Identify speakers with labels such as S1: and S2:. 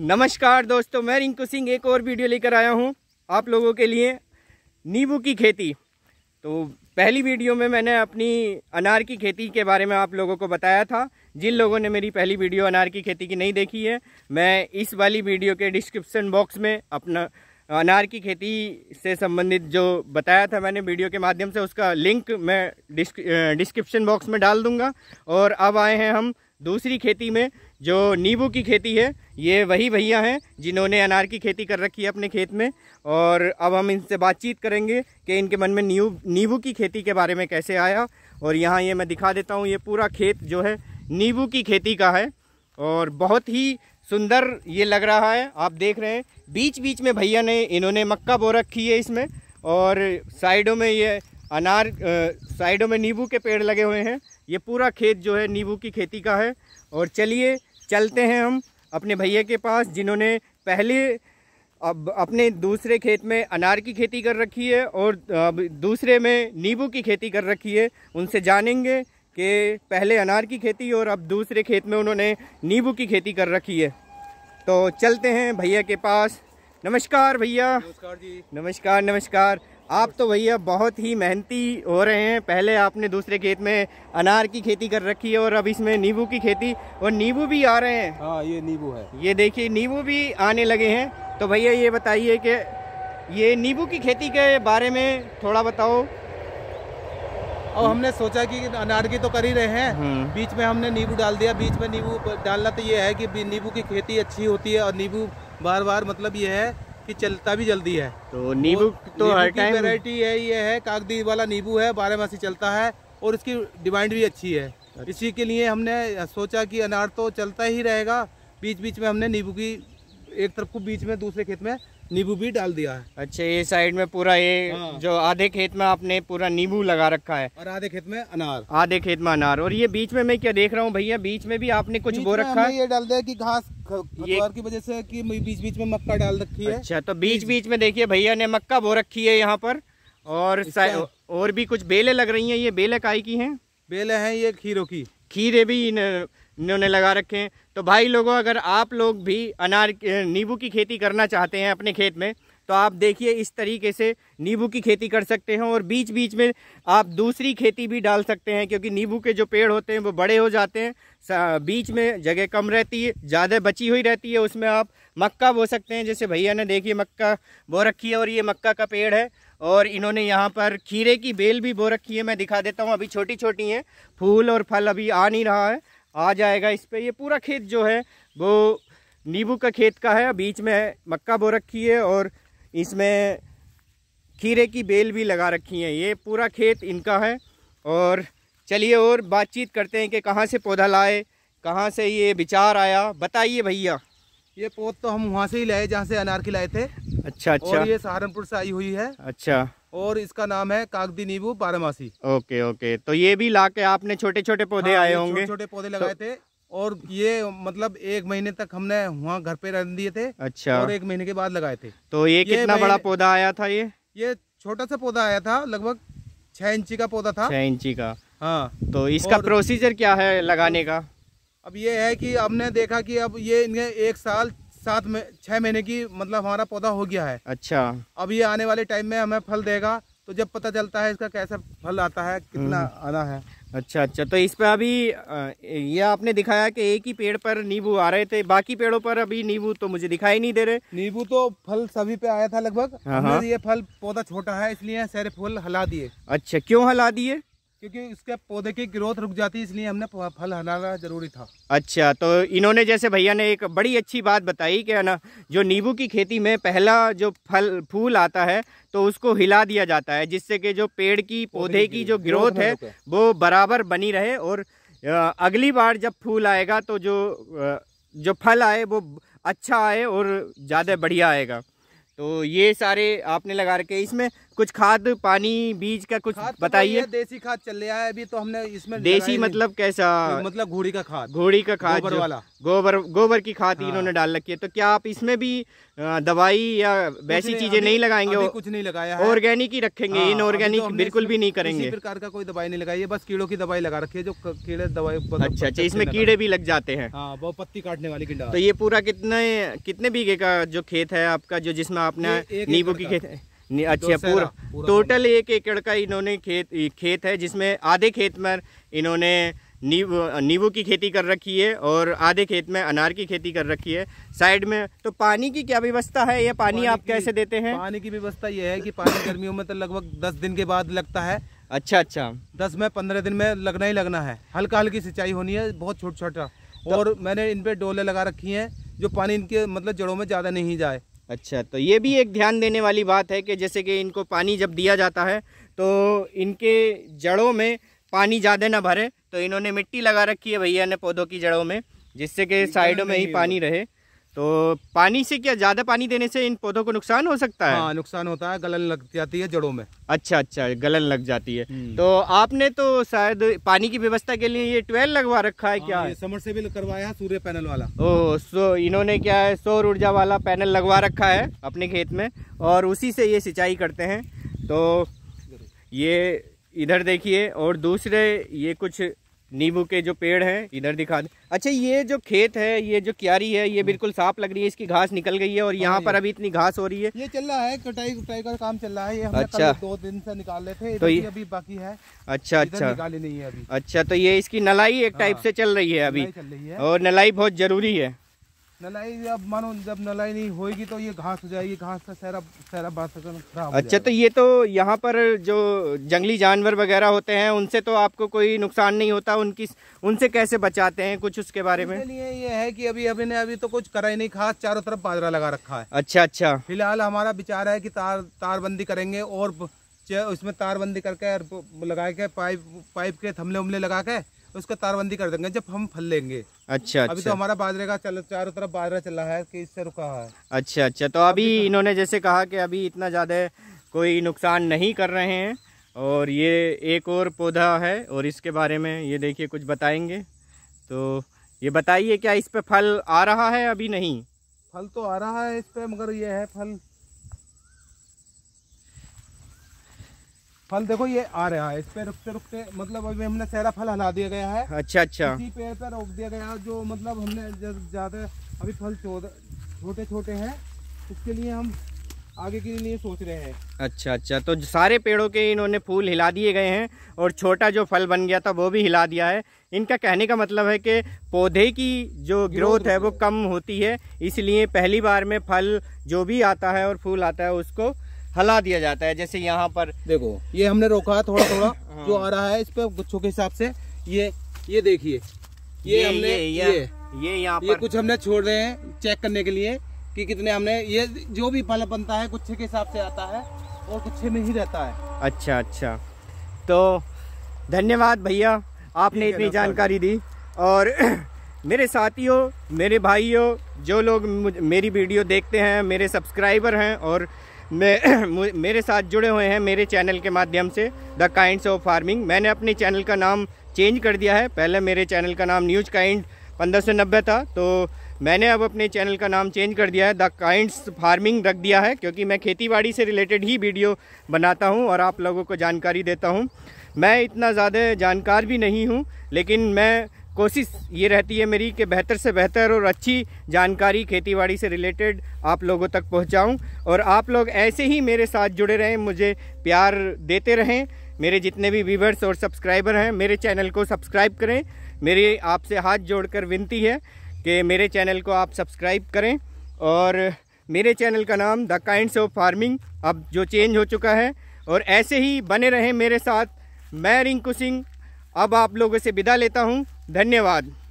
S1: नमस्कार दोस्तों मैं रिंकू सिंह एक और वीडियो लेकर आया हूं आप लोगों के लिए नींबू की खेती तो पहली वीडियो में मैंने अपनी अनार की खेती के बारे में आप लोगों को बताया था जिन लोगों ने मेरी पहली वीडियो अनार की खेती की नहीं देखी है मैं इस वाली वीडियो के डिस्क्रिप्सन बॉक्स में अपना अनार की खेती से संबंधित जो बताया था मैंने वीडियो के माध्यम से उसका लिंक मैं डिस्क्रिप्शन बॉक्स में डाल दूंगा और अब आए हैं हम दूसरी खेती में जो नींबू की खेती है ये वही भैया हैं जिन्होंने अनार की खेती कर रखी है अपने खेत में और अब हम इनसे बातचीत करेंगे कि इनके मन में नींबू नींबू की खेती के बारे में कैसे आया और यहाँ ये मैं दिखा देता हूँ ये पूरा खेत जो है नींबू की खेती का है और बहुत ही सुंदर ये लग रहा है आप देख रहे हैं बीच बीच में भैया ने इन्होंने मक्का बो रखी है इसमें और साइडों में ये अनार साइडों में नींबू के पेड़ लगे हुए हैं ये पूरा खेत जो है नींबू की खेती का है और चलिए चलते हैं हम अपने भैया के पास जिन्होंने पहले अब अपने दूसरे खेत में अनार की खेती कर रखी है और दूसरे में नींबू की खेती कर रखी है उनसे जानेंगे कि पहले अनार की खेती और अब दूसरे खेत में उन्होंने नींबू की खेती कर रखी है तो चलते हैं भैया के पास नमस्कार भैया नमस्कार जी नमस्कार नमस्कार आप तो भैया बहुत ही मेहनती हो रहे हैं पहले आपने दूसरे खेत में अनार की खेती कर रखी है और अब इसमें नींबू की खेती और नींबू भी आ रहे हैं हाँ
S2: ये नींबू है
S1: ये देखिए नींबू भी आने लगे हैं तो भैया ये बताइए कि ये नींबू की खेती के बारे में थोड़ा बताओ और हमने
S2: सोचा कि अनार की तो कर ही रहे हैं हम्म। बीच में हमने नींबू डाल दिया बीच में नींबू डालना तो ये है कि नींबू की खेती अच्छी होती है और नींबू बार बार मतलब ये है कि चलता भी जल्दी है तो नींबू तो हर टाइम वेराइटी है ये है कागदी वाला नींबू है बारह मासी चलता है और इसकी डिमांड भी अच्छी है अच्छा। इसी के लिए हमने सोचा कि अनार तो चलता ही रहेगा बीच बीच में हमने नींबू की एक तरफ को बीच में दूसरे खेत में नींबू भी डाल दिया है
S1: अच्छा ये साइड में पूरा ये हाँ। जो आधे खेत में आपने पूरा नींबू लगा रखा है
S2: और आधे खेत में
S1: अनार आधे खेत में अनार और ये बीच में मैं क्या देख रहा हूँ भैया बीच में भी आपने कुछ बो रखा है
S2: ये डाल दिया की घास की वजह से की बीच बीच में मक्का डाल रखी है अच्छा
S1: तो बीच बीच में देखिये भैया ने मक्का बो रखी है यहाँ पर और और भी कुछ बेले लग रही है ये बेले काय की है बेले है ये खीरों की खीरे भी इन्होंने लगा रखे हैं तो भाई लोगों अगर आप लोग भी अनार नींबू की खेती करना चाहते हैं अपने खेत में तो आप देखिए इस तरीके से नींबू की खेती कर सकते हैं और बीच बीच में आप दूसरी खेती भी डाल सकते हैं क्योंकि नींबू के जो पेड़ होते हैं वो बड़े हो जाते हैं बीच में जगह कम रहती है ज़्यादा बची हुई रहती है उसमें आप मक्का बो सकते हैं जैसे भैया ने देखिए मक्का बो रखी है और ये मक्का का पेड़ है और इन्होंने यहाँ पर खीरे की बेल भी बो रखी है मैं दिखा देता हूँ अभी छोटी छोटी हैं फूल और फल अभी आ नहीं रहा है आ जाएगा इस पर ये पूरा खेत जो है वो नींबू का खेत का है बीच में मक्का बो रखी है और इसमें खीरे की बेल भी लगा रखी है ये पूरा खेत इनका है और चलिए और बातचीत करते हैं कि कहाँ से पौधा लाए कहाँ से ये विचार आया बताइए भैया
S2: ये पौध तो हम वहाँ से ही लाए जहाँ से अनार के लाए थे अच्छा अच्छा और ये सहारनपुर से आई हुई है अच्छा और इसका नाम है कागदी नींबू बारहमासी
S1: ओके ओके तो ये भी ला के आपने छोटे छोटे पौधे हाँ, आए होंगे छोटे पौधे तो लगाए तो...
S2: थे और ये मतलब एक महीने तक हमने वहाँ घर पे रख दिए थे अच्छा और एक महीने के बाद लगाए थे तो ये, ये कितना बड़ा पौधा आया था ये ये छोटा सा पौधा आया था लगभग छह इंची का पौधा था छह
S1: इंची का हाँ तो इसका प्रोसीजर क्या है लगाने का
S2: अब ये है कि हमने देखा कि अब ये इन्हें एक साल सात में छह महीने की मतलब हमारा पौधा हो गया है अच्छा अब ये आने वाले टाइम में हमें फल देगा तो जब पता चलता है इसका कैसा फल आता है कितना हम्म। आना है
S1: अच्छा अच्छा तो इस पर अभी ये आपने दिखाया कि एक ही पेड़ पर नींबू आ रहे थे बाकी पेड़ों पर अभी
S2: नींबू तो मुझे दिखाई नहीं दे रहे नींबू तो फल सभी पे आया था लगभग हाँ, हाँ। ये फल पौधा छोटा है इसलिए सारे फूल हला दिए
S1: अच्छा क्यों हला दिए
S2: क्योंकि उसके पौधे की ग्रोथ रुक जाती है इसलिए हमने फल हलाना जरूरी था
S1: अच्छा तो इन्होंने जैसे भैया ने एक बड़ी अच्छी बात बताई कि ना जो नींबू की खेती में पहला जो फल फूल आता है तो उसको हिला दिया जाता है जिससे कि जो पेड़ की पौधे की जो ग्रोथ है वो बराबर बनी रहे और अगली बार जब फूल आएगा तो जो जो फल आए वो अच्छा आए और ज़्यादा बढ़िया आएगा तो ये सारे आपने लगा रखे इसमें कुछ खाद पानी बीज का कुछ तो बताइए
S2: देसी खाद चल रहा है अभी तो हमने इसमें देसी मतलब
S1: कैसा मतलब
S2: घोड़ी का खाद घोड़ी का खाद गोबर वाला
S1: गोबर गोबर की खाद हाँ। इन्होंने डाल रखी है तो क्या आप इसमें भी दवाई या वैसी चीजें नहीं लगाएंगे कुछ
S2: नहीं लगाया ऑर्गेनिक ही रखेंगे हाँ, इन ऑर्गेनिक तो बिल्कुल भी नहीं करेंगे प्रकार का कोई दवाई नहीं लगाई है बस कीड़ों की दवाई लगा रखी है जो कीड़े दवाई अच्छा अच्छा इसमें कीड़े भी लग जाते हैं वो हाँ, पत्ती काटने वाली कीड़ा तो ये पूरा कितने
S1: कितने बीघे का जो खेत है आपका जो जिसमें आपने नींबू की खेत है अच्छा पूरा टोटल एक एकड़ का इन्होंने खेत खेत है जिसमें आधे खेत में इन्होंने नींब नींबू की खेती कर रखी है और आधे खेत में अनार की खेती कर रखी है साइड में तो पानी की क्या व्यवस्था है ये पानी, पानी आप कैसे
S2: देते हैं पानी की व्यवस्था ये है कि पानी गर्मियों में तो लगभग दस दिन के बाद लगता है अच्छा अच्छा दस में पंद्रह दिन में लगना ही लगना है हल्का हल्की सिंचाई होनी है बहुत छोटा छोटा तो और मैंने इनपे डोले लगा रखी है जो पानी इनके मतलब जड़ों में ज़्यादा नहीं जाए अच्छा तो ये भी एक ध्यान देने वाली बात है कि जैसे कि इनको
S1: पानी जब दिया जाता है तो इनके जड़ों में पानी ज़्यादा ना भरे तो इन्होंने मिट्टी लगा रखी है भैया ने पौधों की जड़ों में जिससे कि साइडों में ही पानी रहे तो पानी से क्या ज़्यादा पानी देने से इन पौधों को नुकसान हो सकता है हाँ, नुकसान होता है गलन लग जाती है जड़ों में अच्छा अच्छा गलन लग जाती है हम्म। तो आपने तो शायद पानी की व्यवस्था के
S2: लिए ये ट्वेल लगवा रखा है क्या हाँ, समर से भी करवाया सूर्य पैनल वाला
S1: ओ सो इन्होंने क्या है सौर ऊर्जा वाला पैनल लगवा रखा है अपने खेत में और उसी से ये सिंचाई करते हैं तो ये इधर देखिए और दूसरे ये कुछ नींबू के जो पेड़ हैं इधर दिखा दे अच्छा ये जो खेत है ये जो क्यारी है ये हम्म। बिल्कुल साफ लग रही है इसकी घास निकल गई है और यहाँ हाँ, पर अभी इतनी घास हो रही है
S2: ये चल रहा है कटाई कुटाई का काम चल रहा है ये हमने अच्छा दो दिन से निकाले थे तो ये अभी बाकी है
S1: अच्छा अच्छा नहीं है अभी अच्छा तो ये इसकी नलाई एक टाइप हाँ। से चल रही है अभी और नलाई बहुत जरूरी है
S2: नलाई अब मानो जब नलाई नहीं होगी तो ये घास हो जाएगी घास का सारा सारा वातावरण खराब अच्छा तो
S1: ये तो यहाँ पर जो जंगली जानवर वगैरह होते हैं उनसे तो आपको कोई नुकसान नहीं होता उनकी उनसे कैसे बचाते हैं कुछ उसके बारे में
S2: लिए ये है कि अभी अभी ने अभी तो कुछ करा ही नहीं खास चारों तरफ बाजरा लगा रखा है अच्छा अच्छा फिलहाल हमारा विचार है की तार तारबंदी करेंगे और उसमें तारबंदी करके लगा के पाइप पाइप के थमले उमले लगा के उसका तारबंदी कर देंगे जब हम फल लेंगे
S1: अच्छा अभी तो अच्छा। तो हमारा
S2: बाजरे का चल चारों तरफ बाजरा चला है कि इससे रुका है
S1: अच्छा अच्छा तो अभी तो- इन्होंने जैसे कहा कि अभी इतना ज़्यादा कोई नुकसान नहीं कर रहे हैं और ये एक और पौधा है और इसके बारे में ये देखिए कुछ बताएंगे तो ये बताइए क्या इस पर फल आ रहा है अभी नहीं
S2: फल तो आ रहा है इस पर मगर ये है फल फल देखो ये आ रहा है हाँ, इस पे रुकते रुकते मतलब अभी हमने सहरा फल हला दिया गया है अच्छा अच्छा इसी पेड़ पर रोक दिया गया जो मतलब हमने ज्यादा अभी फल छोटे छोटे हैं इसके लिए हम आगे के लिए सोच रहे हैं
S1: अच्छा अच्छा तो सारे पेड़ों के इन्होंने फूल हिला दिए गए हैं और छोटा जो फल बन गया था वो भी हिला दिया है इनका कहने का मतलब है कि पौधे की जो ग्रोथ है वो कम होती है इसलिए पहली बार में फल जो भी आता है और फूल आता है उसको हला दिया जाता है जैसे
S2: यहाँ पर देखो ये हमने रोका है थोड़ा थोड़ा हाँ। जो आ रहा है इस पे गुच्छों के हिसाब से ये ये देखिए ये, ये हमने ये ये, ये यहाँ ये कुछ हमने छोड़ रहे हैं चेक करने के लिए कि कितने हमने ये जो भी फल बनता है गुच्छे के हिसाब से आता है और गुच्छे में ही रहता है
S1: अच्छा अच्छा तो धन्यवाद भैया आपने इतनी जानकारी दी और मेरे साथियों मेरे भाइयों जो लोग मेरी वीडियो देखते हैं मेरे सब्सक्राइबर हैं और मे, मेरे साथ जुड़े हुए हैं मेरे चैनल के माध्यम से द काइंड्स ऑफ फार्मिंग मैंने अपने चैनल का नाम चेंज कर दिया है पहले मेरे चैनल का नाम न्यूज काइंड पंद्रह सौ नब्बे था तो मैंने अब अपने चैनल का नाम चेंज कर दिया है द काइंड्स फार्मिंग रख दिया है क्योंकि मैं खेतीबाड़ी से रिलेटेड ही वीडियो बनाता हूँ और आप लोगों को जानकारी देता हूँ मैं इतना ज़्यादा जानकार भी नहीं हूँ लेकिन मैं कोशिश ये रहती है मेरी कि बेहतर से बेहतर और अच्छी जानकारी खेतीबाड़ी से रिलेटेड आप लोगों तक पहुंचाऊं और आप लोग ऐसे ही मेरे साथ जुड़े रहें मुझे प्यार देते रहें मेरे जितने भी व्यूवर्स और सब्सक्राइबर हैं मेरे चैनल को सब्सक्राइब करें मेरी आपसे हाथ जोड़कर विनती है कि मेरे चैनल को आप सब्सक्राइब करें और मेरे चैनल का नाम द काइंड्स ऑफ फार्मिंग अब जो चेंज हो चुका है और ऐसे ही बने रहें मेरे साथ मैं रिंकू सिंह अब आप लोगों से विदा लेता हूँ धन्यवाद